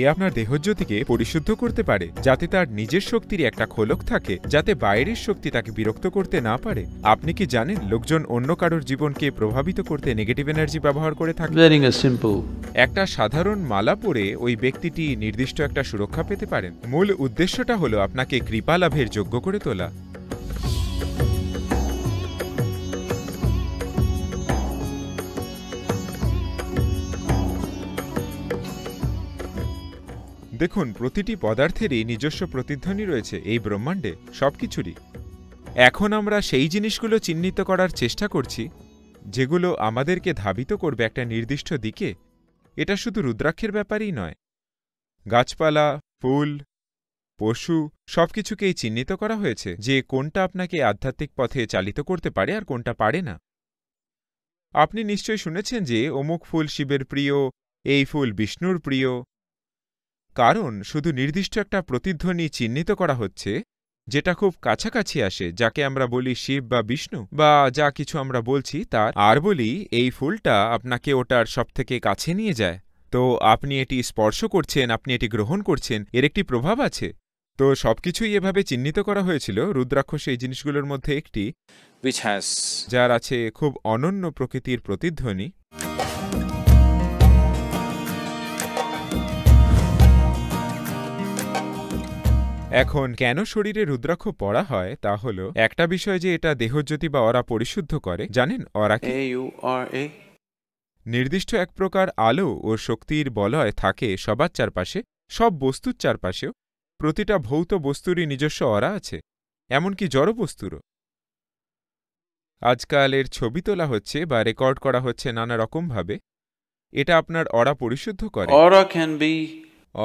এ আপনার দেহজ্যোতিকে পরিশুদ্ধ করতে পারে যাতে তার নিজের শক্তির একটা খোলক থাকে যাতে বাইরের শক্তি তাকে বিরক্ত করতে না পারে আপনি কি জানেন লোকজন অন্য কারোর জীবনকে প্রভাবিত করতে নেগেটিভ এনার্জি ব্যবহার করে থাকে একটা সাধারণ মালা পরে ওই ব্যক্তিটি নির্দিষ্ট একটা সুরক্ষা পেতে পারেন মূল উদ্দেশ্যটা হলো আপনাকে কৃপা লাভের যোগ্য করে তোলা দেখুন প্রতিটি পদার্থেরই নিজস্ব প্রতিধ্বনি রয়েছে এই ব্রহ্মাণ্ডে সবকিছুরই এখন আমরা সেই জিনিসগুলো চিহ্নিত করার চেষ্টা করছি যেগুলো আমাদেরকে ধাবিত করবে একটা নির্দিষ্ট দিকে এটা শুধু রুদ্রাক্ষের ব্যাপারেই নয় গাছপালা ফুল পশু সবকিছুকেই চিহ্নিত করা হয়েছে যে কোনটা আপনাকে আধ্যাত্মিক পথে চালিত করতে পারে আর কোনটা পারে না আপনি নিশ্চয় শুনেছেন যে অমুক ফুল শিবের প্রিয় এই ফুল বিষ্ণুর প্রিয় কারণ শুধু নির্দিষ্ট একটা প্রতিধ্বনি চিহ্নিত করা হচ্ছে যেটা খুব কাছাকাছি আসে যাকে আমরা বলি শিব বা বিষ্ণু বা যা কিছু আমরা বলছি তার আর বলি এই ফুলটা আপনাকে ওটার সবথেকে কাছে নিয়ে যায় তো আপনি এটি স্পর্শ করছেন আপনি এটি গ্রহণ করছেন এর একটি প্রভাব আছে তো সবকিছুই এভাবে চিহ্নিত করা হয়েছিল রুদ্রাক্ষ সেই জিনিসগুলোর মধ্যে একটি যার আছে খুব অনন্য প্রকৃতির প্রতিধ্বনি এখন কেন শরীরে রুদ্রাক্ষ পড়া হয় তা হলো একটা বিষয় যে এটা দেহজ্যোতি বা অরা পরিশুদ্ধ করে জানেন অরা নির্দিষ্ট এক প্রকার আলো ও শক্তির বলয় থাকে সবার চারপাশে সব বস্তুর চারপাশেও প্রতিটা ভৌত বস্তুরই নিজস্ব অরা আছে এমনকি জড় বস্তুরও আজকাল এর ছবি তোলা হচ্ছে বা রেকর্ড করা হচ্ছে নানা রকমভাবে এটা আপনার অরা পরিশুদ্ধ করে অরা ক্যান বি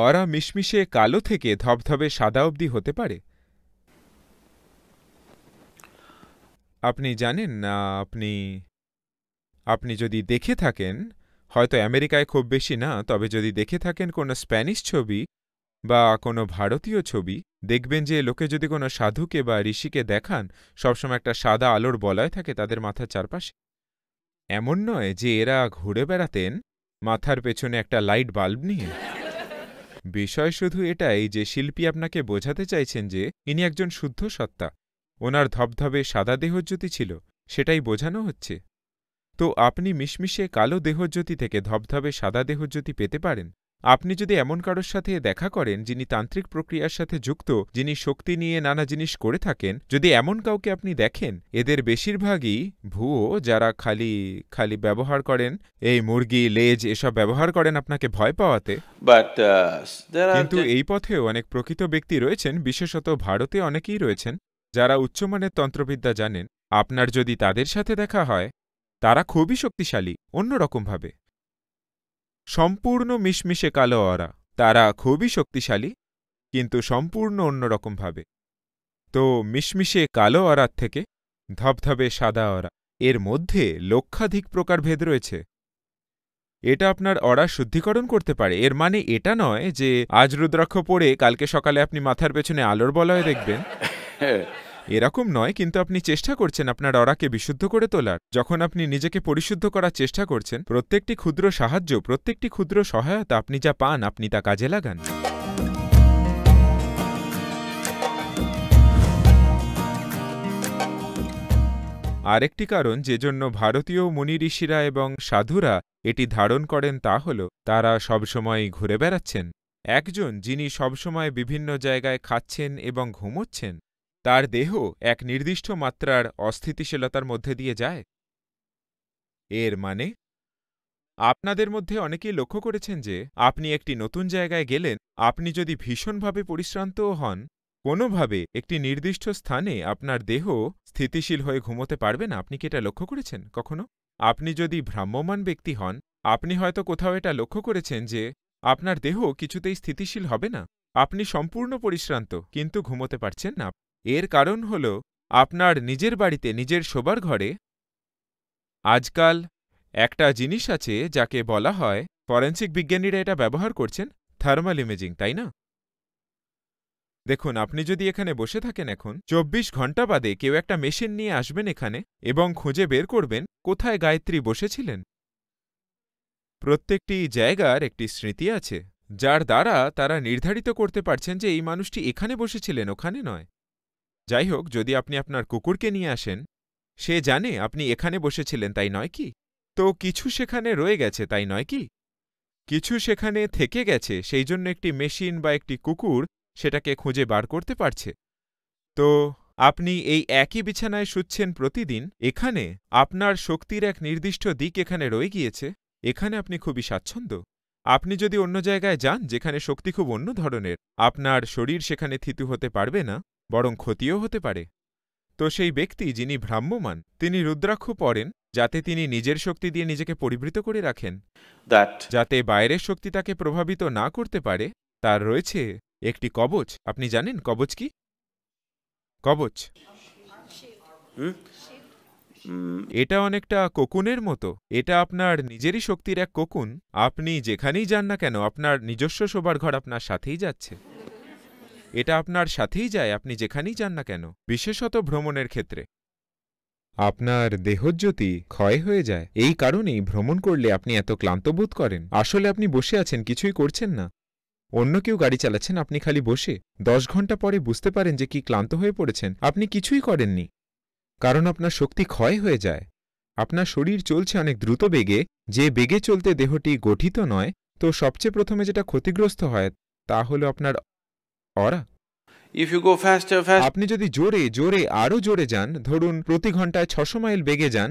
অরা মিশমিশে কালো থেকে ধবধবে সাদা অবধি হতে পারে আপনি জানেন না আপনি আপনি যদি দেখে থাকেন হয়তো আমেরিকায় খুব বেশি না তবে যদি দেখে থাকেন কোনো স্প্যানিশ ছবি বা কোনো ভারতীয় ছবি দেখবেন যে লোকে যদি কোনো সাধুকে বা ঋষিকে দেখান সবসময় একটা সাদা আলোর বলয় থাকে তাদের মাথার চারপাশে এমন নয় যে এরা ঘুরে বেড়াতেন মাথার পেছনে একটা লাইট বাল্ব নিয়ে বিষয় শুধু এটাই যে শিল্পী আপনাকে বোঝাতে চাইছেন যে ইনি একজন শুদ্ধ সত্তা ওনার ধবধবে সাদা দেহজ্যোতি ছিল সেটাই বোঝানো হচ্ছে তো আপনি মিশমিশে কালো দেহজ্যোতি থেকে ধবধবে সাদা দেহজ্যোতি পেতে পারেন আপনি যদি এমন কারোর সাথে দেখা করেন যিনি তান্ত্রিক প্রক্রিয়ার সাথে যুক্ত যিনি শক্তি নিয়ে নানা জিনিস করে থাকেন যদি এমন কাউকে আপনি দেখেন এদের বেশিরভাগই ভুয়ো যারা খালি খালি ব্যবহার করেন এই মুরগি লেজ এসব ব্যবহার করেন আপনাকে ভয় পাওয়াতে uh, কিন্তু এই পথেও অনেক প্রকৃত ব্যক্তি রয়েছেন বিশেষত ভারতে অনেকেই রয়েছেন যারা উচ্চমানের তন্ত্রবিদ্যা জানেন আপনার যদি তাদের সাথে দেখা হয় তারা খুবই শক্তিশালী অন্যরকমভাবে সম্পূর্ণ মিশমিশে কালো অরা তারা খুবই শক্তিশালী কিন্তু সম্পূর্ণ অন্যরকমভাবে তো মিশমিশে কালো অরার থেকে ধবধবে সাদা অরা এর মধ্যে লক্ষাধিক প্রকারভেদ রয়েছে এটা আপনার অরা শুদ্ধিকরণ করতে পারে এর মানে এটা নয় যে আজ রুদ্রাক্ষ পড়ে কালকে সকালে আপনি মাথার পেছনে আলোর বলয় দেখবেন এরকম নয় কিন্তু আপনি চেষ্টা করছেন আপনার অরাকে বিশুদ্ধ করে তোলার যখন আপনি নিজেকে পরিশুদ্ধ করার চেষ্টা করছেন প্রত্যেকটি ক্ষুদ্র সাহায্য প্রত্যেকটি ক্ষুদ্র সহায়তা আপনি যা পান আপনি তা কাজে লাগান আরেকটি কারণ যে জন্য ভারতীয় মুনি ঋষিরা এবং সাধুরা এটি ধারণ করেন তা হল তারা সবসময়ই ঘুরে বেড়াচ্ছেন একজন যিনি সবসময় বিভিন্ন জায়গায় খাচ্ছেন এবং ঘুমোচ্ছেন তার দেহ এক নির্দিষ্ট মাত্রার অস্থিতিশীলতার মধ্যে দিয়ে যায় এর মানে আপনাদের মধ্যে অনেকেই লক্ষ্য করেছেন যে আপনি একটি নতুন জায়গায় গেলেন আপনি যদি ভীষণভাবে পরিশ্রান্তও হন কোনোভাবে একটি নির্দিষ্ট স্থানে আপনার দেহ স্থিতিশীল হয়ে ঘুমোতে পারবে না আপনি কি এটা লক্ষ্য করেছেন কখনো আপনি যদি ভ্রাম্যমান ব্যক্তি হন আপনি হয়তো কোথাও এটা লক্ষ্য করেছেন যে আপনার দেহ কিছুতেই স্থিতিশীল হবে না আপনি সম্পূর্ণ পরিশ্রান্ত কিন্তু ঘুমোতে পারছেন না এর কারণ হল আপনার নিজের বাড়িতে নিজের শোবার ঘরে আজকাল একটা জিনিস আছে যাকে বলা হয় ফরেন্সিক বিজ্ঞানীরা এটা ব্যবহার করছেন থার্মাল ইমেজিং তাই না দেখুন আপনি যদি এখানে বসে থাকেন এখন চব্বিশ ঘন্টা বাদে কেউ একটা মেশিন নিয়ে আসবেন এখানে এবং খুঁজে বের করবেন কোথায় গায়ত্রী বসেছিলেন প্রত্যেকটি জায়গার একটি স্মৃতি আছে যার দ্বারা তারা নির্ধারিত করতে পারছেন যে এই মানুষটি এখানে বসেছিলেন ওখানে নয় যাই হোক যদি আপনি আপনার কুকুরকে নিয়ে আসেন সে জানে আপনি এখানে বসেছিলেন তাই নয় কি তো কিছু সেখানে রয়ে গেছে তাই নয় কি কিছু সেখানে থেকে গেছে সেই জন্য একটি মেশিন বা একটি কুকুর সেটাকে খুঁজে বার করতে পারছে তো আপনি এই একই বিছানায় শুচ্ছেন প্রতিদিন এখানে আপনার শক্তির এক নির্দিষ্ট দিক এখানে রয়ে গিয়েছে এখানে আপনি খুবই স্বাচ্ছন্দ্য আপনি যদি অন্য জায়গায় যান যেখানে শক্তি খুব অন্য ধরনের আপনার শরীর সেখানে থিতু হতে পারবে না বরং ক্ষতিও হতে পারে তো সেই ব্যক্তি যিনি ভ্রাম্যমান তিনি রুদ্রাক্ষ পরেন যাতে তিনি নিজের শক্তি দিয়ে নিজেকে পরিবৃত করে রাখেন যাতে বাইরের শক্তি তাকে প্রভাবিত না করতে পারে তার রয়েছে একটি কবচ আপনি জানেন কবচ কি কবচ এটা অনেকটা কোকুনের মতো এটা আপনার নিজেরই শক্তির এক কোকুন আপনি যেখানেই যান না কেন আপনার নিজস্ব শোবার ঘর আপনার সাথেই যাচ্ছে এটা আপনার সাথেই যায় আপনি যেখানেই যান না কেন বিশেষত ভ্রমণের ক্ষেত্রে আপনার দেহজ্যোতি ক্ষয় হয়ে যায় এই কারণেই ভ্রমণ করলে আপনি এত ক্লান্ত বোধ করেন আসলে আপনি বসে আছেন কিছুই করছেন না অন্য কেউ গাড়ি চালাচ্ছেন আপনি খালি বসে দশ ঘন্টা পরে বুঝতে পারেন যে কি ক্লান্ত হয়ে পড়েছেন আপনি কিছুই করেননি কারণ আপনার শক্তি ক্ষয় হয়ে যায় আপনার শরীর চলছে অনেক দ্রুত বেগে যে বেগে চলতে দেহটি গঠিত নয় তো সবচেয়ে প্রথমে যেটা ক্ষতিগ্রস্ত হয় তা হল আপনার অরা আপনি যদি জোরে জোরে আরও জোরে যান ধরুন প্রতি ঘন্টায় ছশো মাইল বেগে যান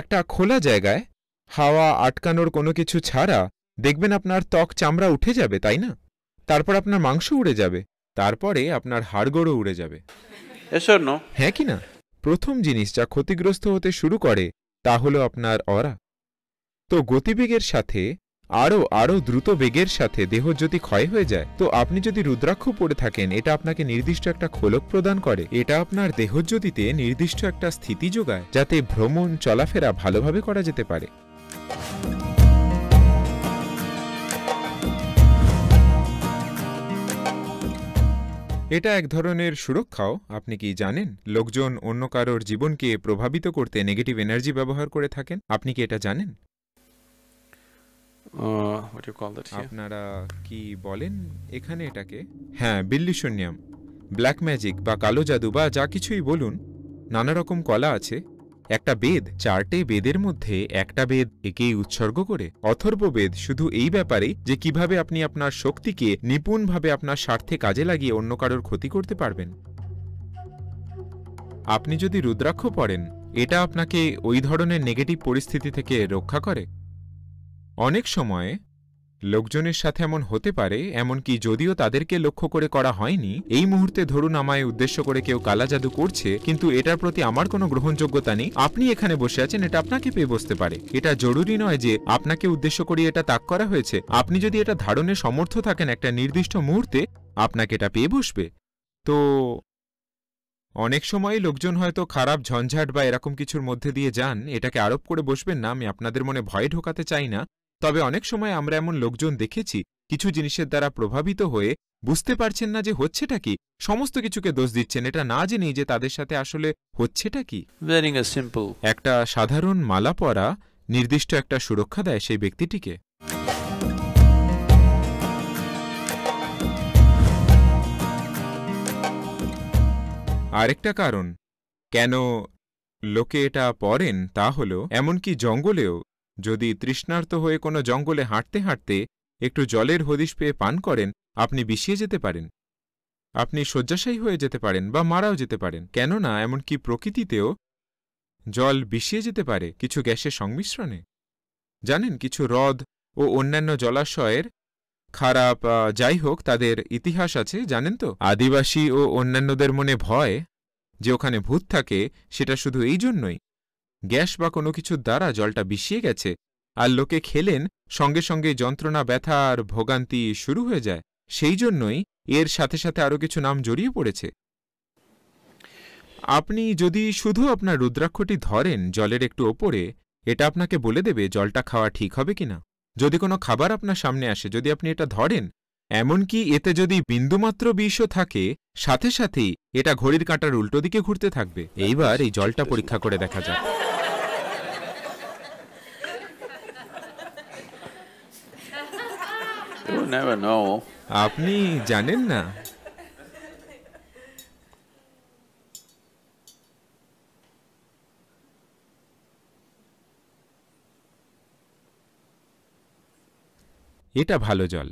একটা খোলা জায়গায় হাওয়া আটকানোর কোনো কিছু ছাড়া দেখবেন আপনার ত্বক চামড়া উঠে যাবে তাই না তারপর আপনার মাংস উড়ে যাবে তারপরে আপনার হাড়গোড়ও উড়ে যাবে হ্যাঁ কি না প্রথম জিনিস যা ক্ষতিগ্রস্ত হতে শুরু করে তা হল আপনার অরা তো গতিবেগের সাথে আরও আরও দ্রুত বেগের সাথে দেহ যদি ক্ষয় হয়ে যায় তো আপনি যদি রুদ্রাক্ষ পরে থাকেন এটা আপনাকে নির্দিষ্ট একটা খোলক প্রদান করে এটা আপনার দেহজ্যোতিতে নির্দিষ্ট একটা স্থিতি যোগায় যাতে ভ্রমণ চলাফেরা ভালোভাবে করা যেতে পারে এটা এক ধরনের সুরক্ষাও আপনি কি জানেন লোকজন অন্য কারোর জীবনকে প্রভাবিত করতে নেগেটিভ এনার্জি ব্যবহার করে থাকেন আপনি কি এটা জানেন Uh, আপনারা কি বলেন এখানে এটাকে হ্যাঁ বিল্লিশনিয়াম ব্ল্যাক ম্যাজিক বা কালো জাদু বা যা কিছুই বলুন নানা রকম কলা আছে একটা বেদ চারটে বেদের মধ্যে একটা বেদ একেই উৎসর্গ করে অথর্ব বেদ শুধু এই ব্যাপারে যে কিভাবে আপনি আপনার শক্তিকে নিপুণভাবে আপনার স্বার্থে কাজে লাগিয়ে অন্য কারোর ক্ষতি করতে পারবেন আপনি যদি রুদ্রাক্ষ পড়েন এটা আপনাকে ওই ধরনের নেগেটিভ পরিস্থিতি থেকে রক্ষা করে অনেক সময় লোকজনের সাথে এমন হতে পারে এমনকি যদিও তাদেরকে লক্ষ্য করে করা হয়নি এই মুহূর্তে ধরুন আমায় উদ্দেশ্য করে কেউ কালা জাদু করছে কিন্তু এটার প্রতি আমার কোনো গ্রহণযোগ্যতা নেই আপনি এখানে বসে আছেন এটা আপনাকে পেয়ে বসতে পারে এটা জরুরি নয় যে আপনাকে উদ্দেশ্য করে এটা তাক করা হয়েছে আপনি যদি এটা ধারণে সমর্থ থাকেন একটা নির্দিষ্ট মুহূর্তে আপনাকে এটা পেয়ে বসবে তো অনেক সময় লোকজন হয়তো খারাপ ঝঞ্ঝাট বা এরকম কিছুর মধ্যে দিয়ে যান এটাকে আরোপ করে বসবেন না আমি আপনাদের মনে ভয় ঢোকাতে চাই না তবে অনেক সময় আমরা এমন লোকজন দেখেছি কিছু জিনিসের দ্বারা প্রভাবিত হয়ে বুঝতে পারছেন না যে হচ্ছেটা কি সমস্ত কিছুকে দোষ দিচ্ছেন এটা না জেনেই যে তাদের সাথে আসলে হচ্ছেটা কি একটা সাধারণ মালা পরা নির্দিষ্ট একটা সুরক্ষা দেয় সেই ব্যক্তিটিকে আরেকটা কারণ কেন লোকে এটা পরেন তা হল এমনকি জঙ্গলেও যদি তৃষ্ণার্ত হয়ে কোনো জঙ্গলে হাঁটতে হাঁটতে একটু জলের হদিশ পেয়ে পান করেন আপনি বিষিয়ে যেতে পারেন আপনি শয্যাশায়ী হয়ে যেতে পারেন বা মারাও যেতে পারেন কেননা এমনকি প্রকৃতিতেও জল বিষিয়ে যেতে পারে কিছু গ্যাসের সংমিশ্রণে জানেন কিছু হ্রদ ও অন্যান্য জলাশয়ের খারাপ যাই হোক তাদের ইতিহাস আছে জানেন তো আদিবাসী ও অন্যান্যদের মনে ভয় যে ওখানে ভূত থাকে সেটা শুধু এই জন্যই গ্যাস বা কোনো কিছুর দ্বারা জলটা বিষিয়ে গেছে আর লোকে খেলেন সঙ্গে সঙ্গে যন্ত্রণা ব্যথা আর ভোগান্তি শুরু হয়ে যায় সেই জন্যই এর সাথে সাথে আরও কিছু নাম জড়িয়ে পড়েছে আপনি যদি শুধু আপনার রুদ্রাক্ষটি ধরেন জলের একটু ওপরে এটা আপনাকে বলে দেবে জলটা খাওয়া ঠিক হবে কিনা যদি কোনো খাবার আপনার সামনে আসে যদি আপনি এটা ধরেন এমনকি এতে যদি বিন্দুমাত্র বিষও থাকে সাথে সাথেই এটা ঘড়ির কাঁটার উল্টো দিকে ঘুরতে থাকবে এইবার এই জলটা পরীক্ষা করে দেখা যাক আপনি জানেন না এটা ভালো জল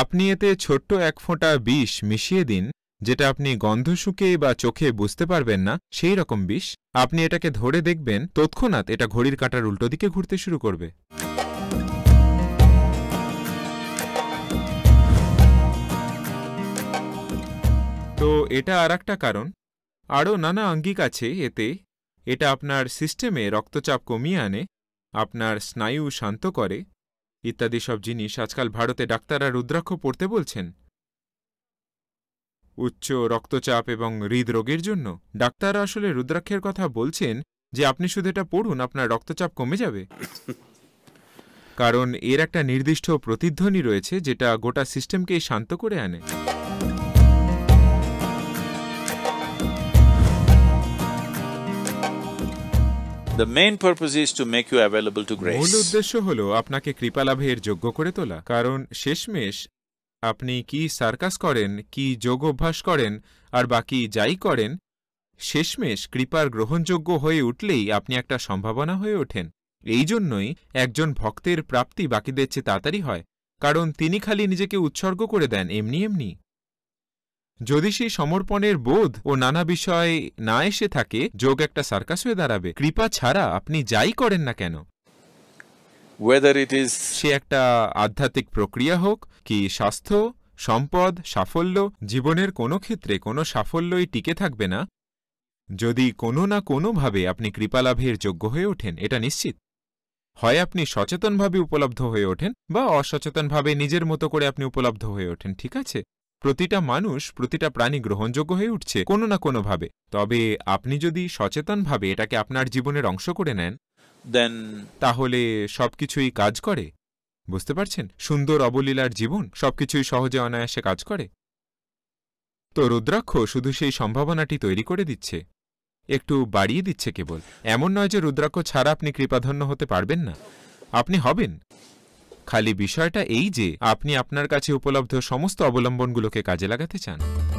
আপনি এতে ছোট্ট এক ফোঁটা বিষ মিশিয়ে দিন যেটা আপনি গন্ধ শুকে বা চোখে বুঝতে পারবেন না সেই রকম বিষ আপনি এটাকে ধরে দেখবেন তৎক্ষণাৎ এটা ঘড়ির কাঁটার উল্টো দিকে ঘুরতে শুরু করবে তো এটা আর একটা কারণ আরও নানা আঙ্গিক আছে এতে এটা আপনার সিস্টেমে রক্তচাপ কমিয়ে আনে আপনার স্নায়ু শান্ত করে ইত্যাদি সব জিনিস আজকাল ভারতে ডাক্তাররা রুদ্রাক্ষ পড়তে বলছেন উচ্চ রক্তচাপ এবং হৃদরোগের জন্য ডাক্তাররা আসলে রুদ্রাক্ষের কথা বলছেন যে আপনি শুধু এটা পড়ুন আপনার রক্তচাপ কমে যাবে কারণ এর একটা নির্দিষ্ট প্রতিধ্বনি রয়েছে যেটা গোটা সিস্টেমকেই শান্ত করে আনে The main purpose is to make you available to grace. মূল উদ্দেশ্য হলো আপনাকে কৃপালাভের যোগ্য করে তোলা কারণ শেষমেশ আপনি কি সার্কাস করেন কি যোগ অভ্যাস করেন আর বাকি যাই করেন শেষমেশ কৃপার গ্রহণযোগ্য হয়ে উঠলেই আপনি একটা সম্ভাবনা হয়ে ওঠেন এই জন্যই একজন ভক্তের প্রাপ্তি বাকিদের চেয়ে তাড়াতাড়ি হয় কারণ তিনি খালি নিজেকে উৎসর্গ করে দেন এমনি এমনি যদি সেই সমর্পণের বোধ ও নানা বিষয় না এসে থাকে যোগ একটা সার্কাস হয়ে দাঁড়াবে কৃপা ছাড়া আপনি যাই করেন না কেন ওয়েদার ইট ইজ সে একটা আধ্যাত্মিক প্রক্রিয়া হোক কি স্বাস্থ্য সম্পদ সাফল্য জীবনের কোনো ক্ষেত্রে কোনো সাফল্যই টিকে থাকবে না যদি কোনো না কোনোভাবে আপনি কৃপালাভের যোগ্য হয়ে ওঠেন এটা নিশ্চিত হয় আপনি সচেতনভাবে উপলব্ধ হয়ে ওঠেন বা অসচেতনভাবে নিজের মতো করে আপনি উপলব্ধ হয়ে ওঠেন ঠিক আছে প্রতিটা মানুষ প্রতিটা প্রাণী গ্রহণযোগ্য হয়ে উঠছে কোনো না কোনোভাবে তবে আপনি যদি সচেতনভাবে এটাকে আপনার জীবনের অংশ করে নেন দেন তাহলে সবকিছুই কাজ করে বুঝতে পারছেন সুন্দর অবলীলার জীবন সবকিছুই সহজে অনায়াসে কাজ করে তো রুদ্রাক্ষ শুধু সেই সম্ভাবনাটি তৈরি করে দিচ্ছে একটু বাড়িয়ে দিচ্ছে কেবল এমন নয় যে রুদ্রাক্ষ ছাড়া আপনি কৃপাধন্য হতে পারবেন না আপনি হবেন খালি বিষয়টা এই যে আপনি আপনার কাছে উপলব্ধ সমস্ত অবলম্বনগুলোকে কাজে লাগাতে চান